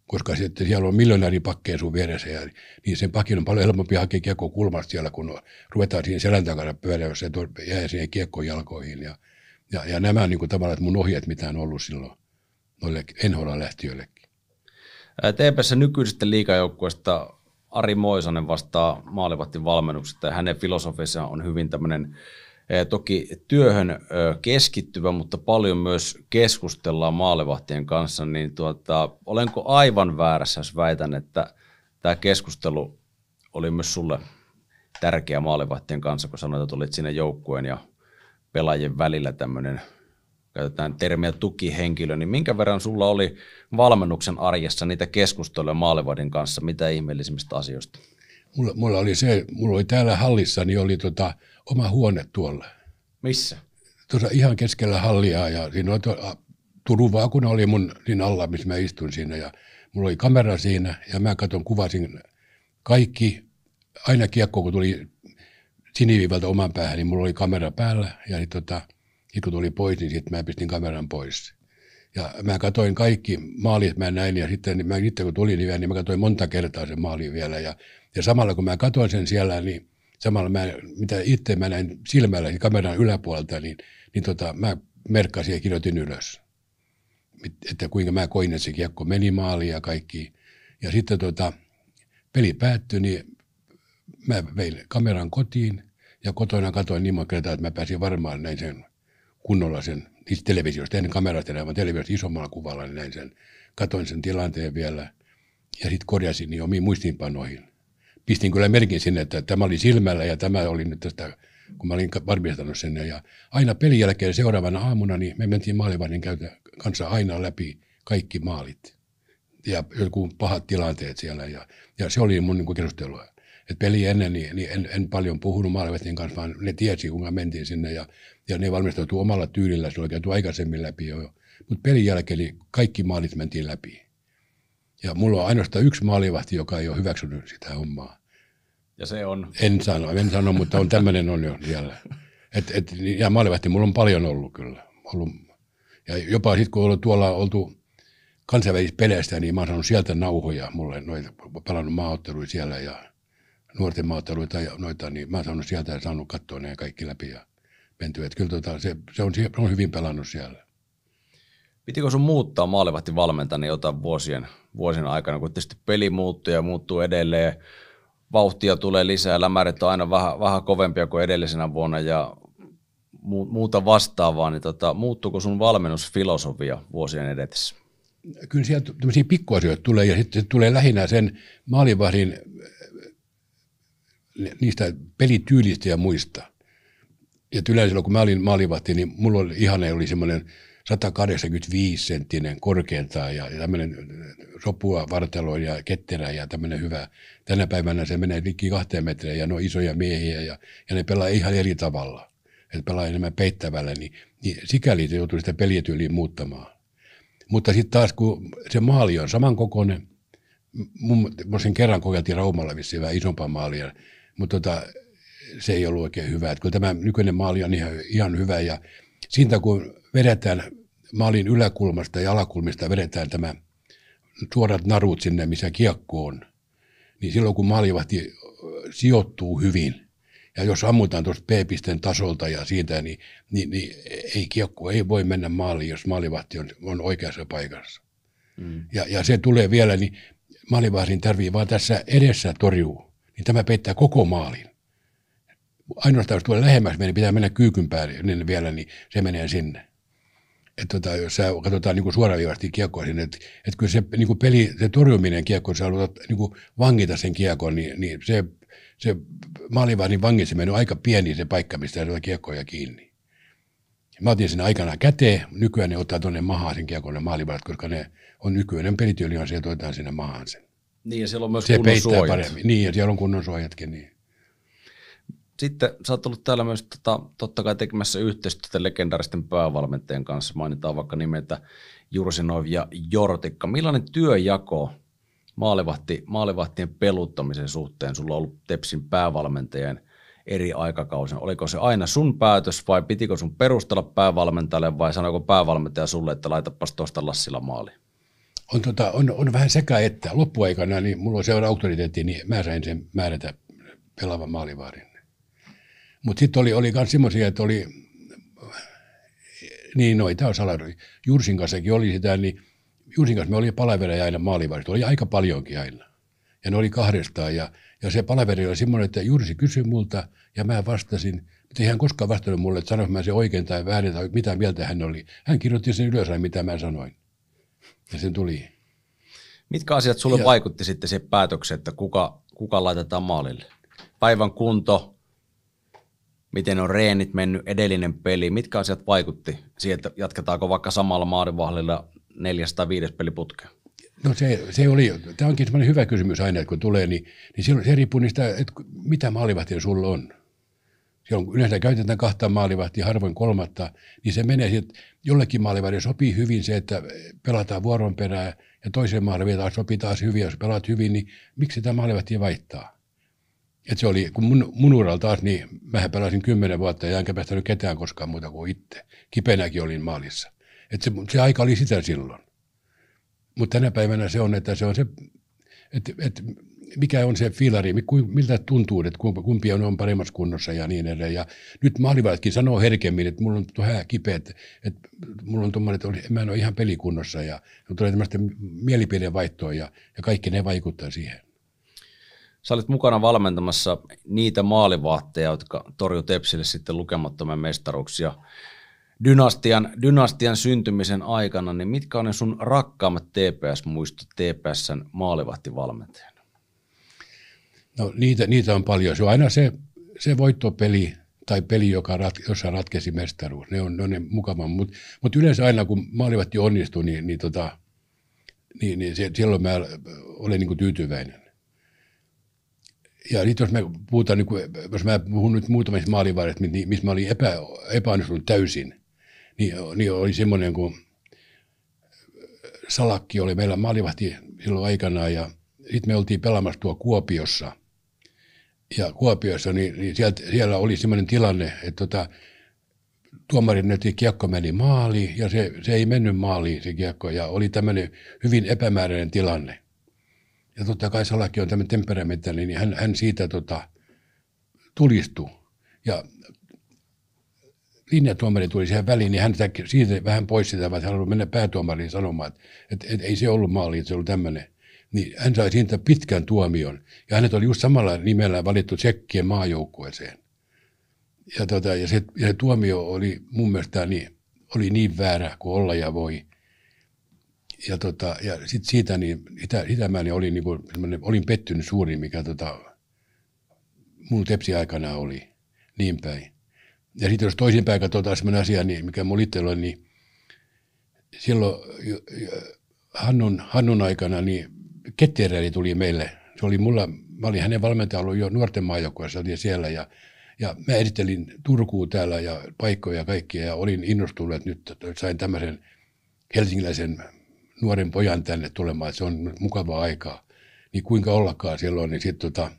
Koska sitten siellä on miljonääripakkeja sun vieressä, ja, niin sen pakin on paljon helpompi hakea kiekko kulmasta siellä, kun ruvetaan siihen selän takana pyörä, jos se jää siihen kiekkoon jalkoihin. Ja, ja, ja nämä on niin kuin tavallaan mun ohjeet, mitä on ollut silloin noille NHL-lähtiöillekin. Teepässä nykyisestä liikajoukkueesta Ari Moisanen vastaa maalivahtin valmennuksesta ja hänen filosofiassa on hyvin tämmöinen eh, toki työhön eh, keskittyvä, mutta paljon myös keskustellaan maalivahtien kanssa, niin tuota, olenko aivan väärässä, jos väitän, että tämä keskustelu oli myös sulle tärkeä maalivahtien kanssa, kun sanoit, että olit siinä joukkueen ja pelaajien välillä tämmöinen käytetään termiä tukihenkilö, niin minkä verran sulla oli valmennuksen arjessa niitä keskusteluja maalivadin kanssa, mitä ihmeellisimmistä asioista? Mulla, mulla oli se, mulla oli täällä hallissa, niin oli tota, oma huone tuolla. Missä? Tuossa ihan keskellä hallia ja siinä oli tuota, kun oli mun siinä alla, missä mä istun siinä ja mulla oli kamera siinä ja mä katon, kuvasin kaikki, aina kiekko kun tuli siniviivalta oman päähän, niin mulla oli kamera päällä ja niin tota, sitten niin kun tuli pois, niin sitten mä pistin kameran pois. Ja mä katsoin kaikki maalit, mä näin, ja sitten mä sitten kun tuli niin mä katsoin monta kertaa sen maalin vielä. Ja, ja samalla kun mä katsoin sen siellä, niin samalla mä, mitä itse mä näin silmällä niin kameran yläpuolelta, niin, niin tota, mä merkkasin ja kirjoitin ylös. Että kuinka mä koin, että se kiekko meni maaliin ja kaikki. Ja sitten tota, peli päättyi, niin mä vein kameran kotiin ja kotona katsoin niin monta kertaa, että mä pääsin varmaan näin sen kunnolla sen itse televisiosta, ennen kamerasta enää, vaan televisiosta isommalla kuvalla, niin näin sen. Katoin sen tilanteen vielä ja sitten korjasin niin omiin muistiinpanoihin. Pistin kyllä merkin sinne, että tämä oli silmällä ja tämä oli nyt tästä, kun mä olin varmistanut sen. Ja aina pelin jälkeen seuraavana aamuna, niin me mentiin maalivahdin kanssa aina läpi kaikki maalit ja joku pahat tilanteet siellä. Ja, ja se oli mun niin keskustelua. Et peli ennen, niin, niin en, en, paljon puhunut maalivahtien kanssa, vaan ne tiesi, mä mentiin sinne ja ja ne valmistautuu omalla tyylillä, se on käyty aikaisemmin läpi jo. Mutta pelin jälkeen niin kaikki maalit mentiin läpi. Ja mulla on ainoastaan yksi maalivahti, joka ei ole hyväksynyt sitä hommaa. Ja se on? En sano, en sano mutta on tämmöinen on jo siellä. Et, et, ja maalivahti mulla on paljon ollut kyllä. Ollut. Ja jopa sitten kun ollut tuolla oltu kansainvälisissä peleissä, niin mä oon saanut sieltä nauhoja mulle, noita pelannut maaotteluja siellä ja nuorten maaotteluja tai noita, niin mä oon saanut sieltä ja saanut katsoa ne kaikki läpi. Ja menty. Että kyllä tota, se, se, on, se on hyvin pelannut siellä. Pitikö sun muuttaa maalivahti valmentajana niin jotain vuosien, vuosien aikana, kun tietysti peli muuttuu ja muuttuu edelleen, vauhtia tulee lisää, lämärit on aina vähän, vähän kovempia kuin edellisenä vuonna ja muuta vastaavaa, niin tota, muuttuuko sun valmennusfilosofia vuosien edetessä? Kyllä siellä tämmöisiä pikkuasioita tulee ja sitten tulee lähinnä sen maalivahdin eh, niistä pelityylistä ja muista ja yleensä kun mä olin maalivahti, niin mulla oli ihana oli semmoinen 185 senttinen korkeintaan ja, tämmöinen äh, sopua vartalo ja ketterä ja tämmöinen hyvä. Tänä päivänä se menee liki kahteen metriä ja ne on isoja miehiä ja, ja ne pelaa ihan eri tavalla. Että pelaa enemmän peittävällä, niin, niin sikäli se joutuu sitä pelityyliä muuttamaan. Mutta sitten taas kun se maali on samankokoinen, mun, mun sen kerran kokeiltiin Raumalla vissiin vähän isompaa maalia, mutta tota, se ei ollut oikein hyvä. Että kyllä tämä nykyinen maali on ihan, ihan hyvä ja siitä kun vedetään maalin yläkulmasta ja alakulmista vedetään tämä suorat narut sinne, missä kiekko on, niin silloin kun maalivahti sijoittuu hyvin, ja jos ammutaan tuosta P-pisten tasolta ja siitä, niin, niin, niin ei kiekko ei voi mennä maaliin, jos maalivahti on, on oikeassa paikassa. Mm. Ja, ja se tulee vielä, niin maalivahdin tarvii vaan tässä edessä torjuu, niin tämä peittää koko maalin ainoastaan, jos tulee lähemmäs, meidän pitää mennä kyykyn päälle niin vielä, niin se menee sinne. Et tota, jos sä katsotaan niinku niin suoraviivasti kiekkoa sinne, että et kyllä se niin peli, se torjuminen kiekko, jos sä haluat niin vangita sen kiekon, niin, niin se, se maalivahdin niin vangitseminen on aika pieni se paikka, mistä sä kiekkoja kiinni. Mä otin sen aikana käteen, nykyään ne ottaa tuonne mahaan sen kiekon ne maalivahdit, koska ne on nykyinen pelityyli on niin se, että otetaan sinne mahaan sen. Niin ja siellä on myös se kunnon suojat. Paremmin. Niin ja siellä on kunnon suojatkin. Niin. Sitten sä oot ollut täällä myös tota, totta kai tekemässä yhteistyötä legendaristen päävalmentajien kanssa. Mainitaan vaikka nimeltä Jursinov ja Jortikka. Millainen työjako maalivahti, maalivahtien peluttamisen suhteen sulla on ollut Tepsin päävalmentajien eri aikakausina? Oliko se aina sun päätös vai pitikö sun perustella päävalmentajalle vai sanoiko päävalmentaja sulle, että laitapas tuosta Lassilla maali? On, tota, on, on vähän sekä että loppuaikana, niin mulla on seuraava auktoriteetti, niin mä sain sen määrätä pelaavan maalivaarin. Mutta sitten oli, oli myös semmoisia, että oli, niin noita tämä on salari. Jursin kanssakin oli sitä, niin Jursin kanssa me oli palaveria aina maalivahdista, oli aika paljonkin aina. Ja ne oli kahdestaan ja, ja se palaveri oli semmoinen, että Jursi kysyi multa ja mä vastasin, mutta ei hän koskaan vastannut mulle, että sanoisin mä se oikein tai väärin tai mitä mieltä hän oli. Hän kirjoitti sen ylös, mitä mä sanoin. Ja sen tuli. Mitkä asiat sulle ja, vaikutti sitten se päätöksen, että kuka, kuka laitetaan maalille? Päivän kunto, miten on reenit mennyt, edellinen peli, mitkä asiat vaikutti siihen, että jatketaanko vaikka samalla maalivahdilla neljäs tai viides peliputkeen? No se, se oli, tämä onkin sellainen hyvä kysymys aina, että kun tulee, niin, niin silloin se riippuu niistä, että mitä maalivahtia sulla on. Silloin yleensä käytetään kahta maalivahtia, harvoin kolmatta, niin se menee, että jollekin maalivahdille sopii hyvin se, että pelataan vuoron perään ja toiseen maalivahdille sopii taas hyvin, jos pelaat hyvin, niin miksi tämä maalivahtia vaihtaa? Et se oli, kun mun, mun uralla taas, niin mä pelasin kymmenen vuotta ja enkä päästänyt ketään koskaan muuta kuin itse. Kipenäkin olin maalissa. Et se, se aika oli sitä silloin. Mutta tänä päivänä se on, että se on se, että, että mikä on se filari, miltä tuntuu, että kumpi on, on paremmassa kunnossa ja niin edelleen. Ja nyt maalivahditkin sanoo herkemmin, että mulla on vähän kipeä, että, että mulla on tuommoinen, että mä en ole ihan pelikunnossa ja tulee tämmöistä mielipidevaihtoa ja, ja kaikki ne vaikuttaa siihen. Sä olit mukana valmentamassa niitä maalivaatteja, jotka torju Tepsille sitten lukemattomia mestaruuksia dynastian, dynastian syntymisen aikana, niin mitkä on ne sun rakkaammat TPS-muistot TPSn maalivahtivalmentajana? No niitä, niitä on paljon. Se on aina se, se voittopeli tai peli, joka rat, jossa ratkesi mestaruus. Ne on, ne on ne mukavan. Mutta mut yleensä aina kun maalivahti onnistuu, niin, niin, tota, niin, niin se, silloin mä olen niin kuin tyytyväinen ja sitten jos me puhutaan, niin kuin, jos mä puhun nyt muutamista maalivaiheista, niin, missä mä olin epä, epäonnistunut täysin, niin, niin oli semmoinen kuin äh, Salakki oli meillä maalivahti silloin aikanaan ja sitten me oltiin pelaamassa tuo Kuopiossa. Ja Kuopiossa, niin, niin sieltä, siellä oli semmoinen tilanne, että tota, tuomarin näytti kiekko meni maaliin ja se, se ei mennyt maaliin se kiekko ja oli tämmöinen hyvin epämääräinen tilanne. Ja totta kai Salakin on tämmöinen temperamentali, niin hän, hän siitä tota, tulistuu. Ja linjatuomari tuli siihen väliin, niin hän siitä vähän pois sitä, vaan hän halusi mennä päätuomariin sanomaan, että, että, että ei se ollut maali, että se oli tämmöinen. Niin hän sai siitä pitkän tuomion. Ja hänet oli just samalla nimellä valittu tsekkien maajoukkueeseen. Ja, tota, ja, se, ja se tuomio oli mun mielestä niin, oli niin väärä kuin olla ja voi ja, tota, ja sit siitä niin itä, Itämäni niin oli niin kuin, olin pettynyt suuri, mikä tota, mun tepsi aikana oli niin päin. Ja sitten jos toisinpäin katsotaan semmoinen asia, niin mikä mun itsellä oli, niin silloin Hannun, Hannun aikana niin ketteräili tuli meille. Se oli mulla, mä olin hänen valmentaja ollut jo nuorten maajoukkueessa, oli siellä ja, ja mä esittelin Turkuun täällä ja paikkoja ja kaikkia ja olin innostunut, että nyt sain tämmöisen helsingiläisen nuoren pojan tänne tulemaan, se on mukava aikaa. Niin kuinka ollakaan silloin, niin sitten tota,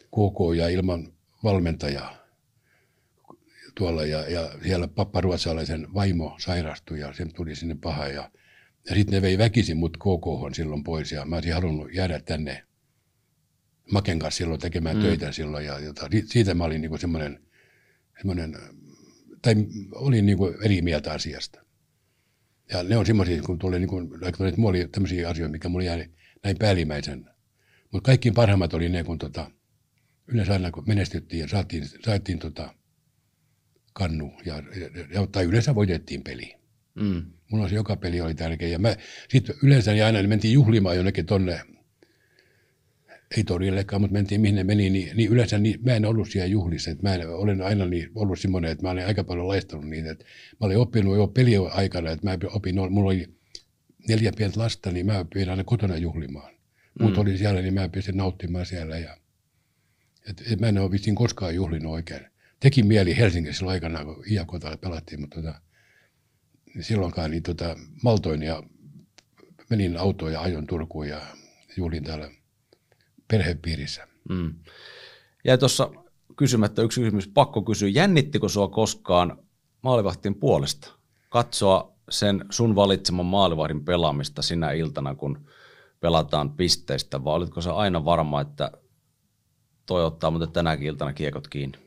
KK ja ilman valmentajaa tuolla ja, ja siellä papparuotsalaisen vaimo sairastui ja sen tuli sinne paha ja, ja sitten ne vei väkisin mut KK silloin pois ja mä olisin halunnut jäädä tänne Maken kanssa silloin tekemään mm. töitä silloin ja ja siitä mä olin niinku semmoinen, tai olin niinku eri mieltä asiasta. Ja ne on semmoisia, kun tulee, niin kuin, no, että oli tämmöisiä asioita, mikä mulla jäi näin päällimmäisen. Mutta kaikkiin parhaimmat oli ne, kun tota, yleensä aina kun menestyttiin ja saatiin, saatiin tota, kannu, ja, ja, tai yleensä voitettiin peli. Mm. Mulla se joka peli oli tärkeä. Ja mä, sit yleensä niin aina niin mentiin juhlimaan jonnekin tonne ei todellakaan, mutta mentiin mihin ne meni, niin, niin yleensä niin, mä en ollut siellä juhlissa. Että mä en, olen aina niin, ollut semmoinen, että mä olen aika paljon laistanut niitä. Että mä olin oppinut jo pelien aikana, että mä opin, no, mulla oli neljä pientä lasta, niin mä opin aina kotona juhlimaan. Muut mm. oli siellä, niin mä pääsin nauttimaan siellä. Ja, et, et mä en ole vissiin koskaan juhlinut oikein. Teki mieli Helsingissä silloin aikana, kun IAKta pelattiin, mutta tota, silloinkaan niin tota, maltoin ja menin autoon ja ajon Turkuun ja juhlin täällä – perhepiirissä. Mm. Ja tuossa kysymättä yksi kysymys, pakko kysyä, jännittikö sua koskaan maalivahtin puolesta katsoa sen sun valitseman maalivahdin pelaamista sinä iltana, kun pelataan pisteistä, vai olitko sä aina varma, että toi ottaa mutta tänäkin iltana kiekot kiinni?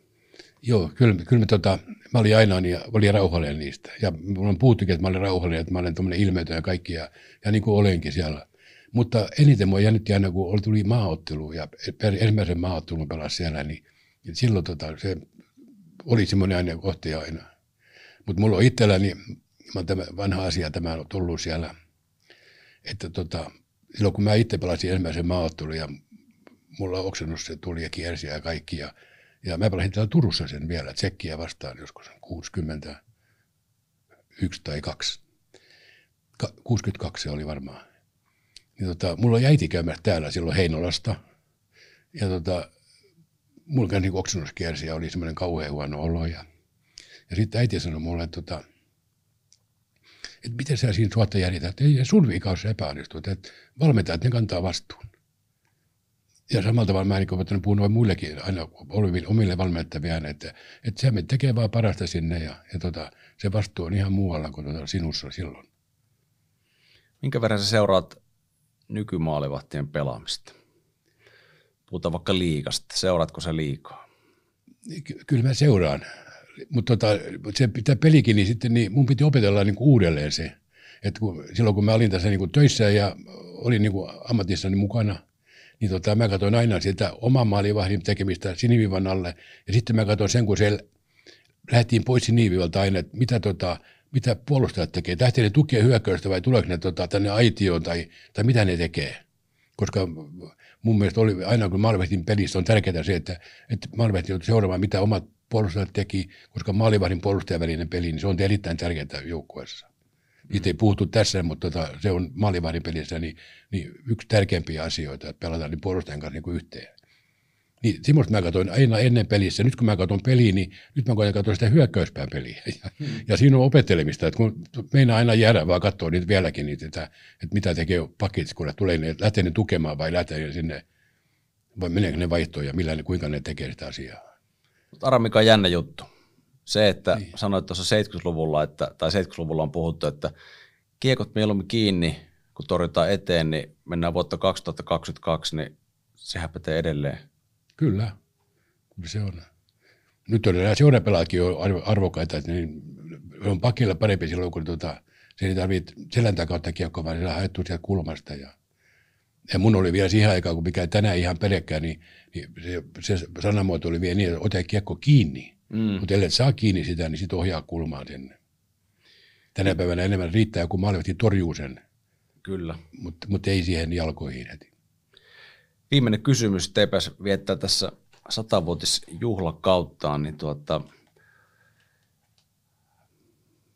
Joo, kyllä, kyllä mä, tota, mä olin aina niin, olin rauhallinen niistä. Ja mulla on puhuttukin, että mä olin rauhallinen, että mä olen tuommoinen ilmeitä ja kaikki, ja, ja niin kuin olenkin siellä. Mutta eniten mua jännitti aina, kun tuli maaottelu ja ensimmäisen maaottelun pelasi siellä, niin silloin tota, se oli semmoinen aina kohti aina. Mutta mulla on itselläni, mä oon tämä vanha asia tämä on tullut siellä, että tota, silloin kun mä itse pelasin ensimmäisen maaottelun ja mulla oksennus se tuli ja kiersi ja kaikki ja, ja mä pelasin täällä Turussa sen vielä, tsekkiä vastaan joskus 60, yksi tai kaksi. Ka- 62 se oli varmaan niin tota, mulla on äiti käymässä täällä silloin Heinolasta. Ja tota, mulla käy niin oksennuskiersi ja oli semmoinen kauhean huono olo. Ja, ja sitten äiti sanoi mulle, että, tota, et miten sä siinä suotta järjetät, että ei sun vika, epäonnistu, epäonnistut, että valmentajat, ne kantaa vastuun. Ja samalla tavalla mä niin puhun puhunut muillekin aina oleville omille valmennettaviaan, että, että sä menet tekee vaan parasta sinne ja, ja tota, se vastuu on ihan muualla kuin tota sinussa silloin. Minkä verran sä seuraat nykymaalivahtien pelaamista? Puhutaan vaikka liikasta. Seuraatko se liikaa? Kyllä mä seuraan. Mutta tota, se pitää pelikin, niin sitten niin mun piti opetella niin kuin uudelleen se. Et kun, silloin kun mä olin tässä niin kuin töissä ja olin niin ammatissani mukana, niin tota, mä katsoin aina sitä oman maalivahdin tekemistä sinivivan alle. Ja sitten mä katsoin sen, kun se lähtiin pois sinivivalta aina, että mitä tota, mitä puolustajat tekee. Lähtee ne tukea hyökkäystä vai tuleeko ne tota, tänne aitioon tai, tai mitä ne tekee? Koska mun mielestä oli, aina kun Malvehtin pelissä on tärkeää se, että, että Malvehti joutuu seuraamaan, mitä omat puolustajat teki, koska maalivahdin puolustajavälinen peli, niin se on erittäin tärkeää joukkueessa. Niitä ei puhuttu tässä, mutta tota, se on maalivahdin pelissä niin, niin yksi tärkeimpiä asioita, että pelataan niin puolustajan kanssa niin kuin yhteen. Niin semmoista mä katsoin aina ennen pelissä. Nyt kun mä katson peliä, niin nyt mä koitan katsoa sitä hyökkäyspään peliä. Ja, hmm. ja siinä on opettelemista, että kun meinaa aina jäädä vaan katsoa niitä vieläkin, niitä, että, että mitä tekee pakit, kun ne tulee, niin lähtee ne tukemaan vai lähtee sinne, vai meneekö ne vaihtoon ja millä ne, kuinka ne tekee sitä asiaa. Aramika mikä on jännä juttu. Se, että niin. sanoit tuossa 70-luvulla, että, tai 70-luvulla on puhuttu, että kiekot mieluummin kiinni, kun torjutaan eteen, niin mennään vuotta 2022, niin sehän pätee edelleen Kyllä, se on. Nyt on nämä seurapelaajakin jo arvokkaita, että niin on pakilla parempi silloin, kun tuota, se ei tarvitse selän takaa kiekkoa, vaan sillä haettu sieltä kulmasta. Ja, ja mun oli vielä siihen aikaan, kun mikä tänään ihan pelkkää, niin, niin se, se, sanamuoto oli vielä niin, että ota kiekko kiinni. Mm. Mutta ellei saa kiinni sitä, niin sitten ohjaa kulmaan sinne. Tänä päivänä enemmän riittää, kun maalivahti torjuu sen. Kyllä. Mutta mut ei siihen jalkoihin heti viimeinen kysymys. TPS viettää tässä satavuotisjuhlakauttaan, niin tuota,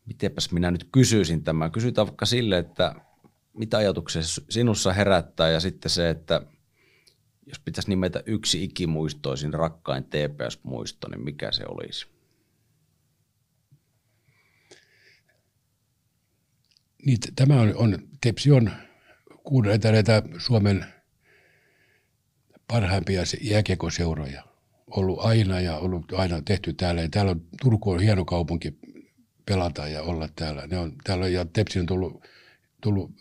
mitenpäs minä nyt kysyisin tämän. Kysytään vaikka sille, että mitä ajatuksia sinussa herättää ja sitten se, että jos pitäisi nimetä yksi ikimuistoisin rakkain TPS-muisto, niin mikä se olisi? Niin, tämä on, on Tepsi on kuunnelleet näitä Suomen parhaimpia jääkiekoseuroja ollut aina ja ollut aina tehty täällä. Ja täällä on, Turku on hieno kaupunki pelata ja olla täällä. Ne on, täällä ja Tepsi on tullut, tullut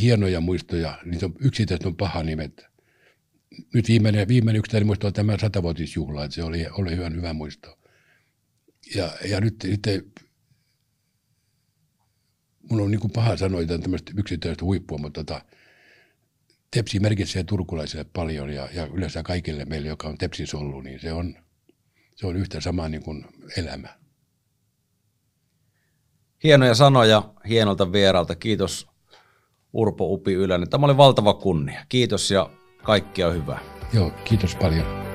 hienoja muistoja. Niitä on yksittäiset on paha nimet. Nyt viimeinen, viimeinen yksittäinen muisto on tämä satavuotisjuhla, että se oli, oli hyvän hyvä muisto. Ja, ja nyt, nyt ei, mun on niin kuin paha sanoa että tämmöistä yksittäistä huippua, mutta tota – Tepsi merkitsee turkulaisille paljon ja, ja yleensä kaikille meille, joka on Tepsis ollut, niin se on, se on yhtä sama niin kuin elämä. Hienoja sanoja hienolta vieralta. Kiitos Urpo Upi Ylänen. Tämä oli valtava kunnia. Kiitos ja kaikkia hyvää. Joo, kiitos paljon.